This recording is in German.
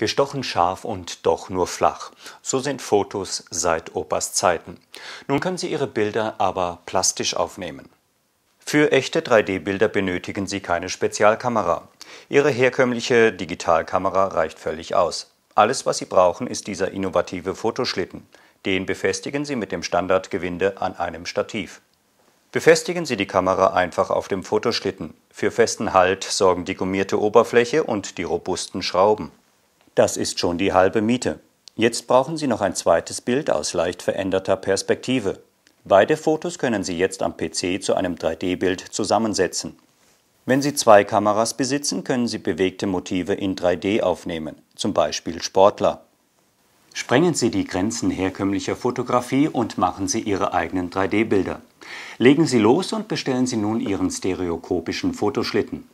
Gestochen scharf und doch nur flach. So sind Fotos seit Opas Zeiten. Nun können Sie Ihre Bilder aber plastisch aufnehmen. Für echte 3D-Bilder benötigen Sie keine Spezialkamera. Ihre herkömmliche Digitalkamera reicht völlig aus. Alles, was Sie brauchen, ist dieser innovative Fotoschlitten. Den befestigen Sie mit dem Standardgewinde an einem Stativ. Befestigen Sie die Kamera einfach auf dem Fotoschlitten. Für festen Halt sorgen die gummierte Oberfläche und die robusten Schrauben. Das ist schon die halbe Miete. Jetzt brauchen Sie noch ein zweites Bild aus leicht veränderter Perspektive. Beide Fotos können Sie jetzt am PC zu einem 3D-Bild zusammensetzen. Wenn Sie zwei Kameras besitzen, können Sie bewegte Motive in 3D aufnehmen, zum Beispiel Sportler. Sprengen Sie die Grenzen herkömmlicher Fotografie und machen Sie Ihre eigenen 3D-Bilder. Legen Sie los und bestellen Sie nun Ihren stereokopischen Fotoschlitten.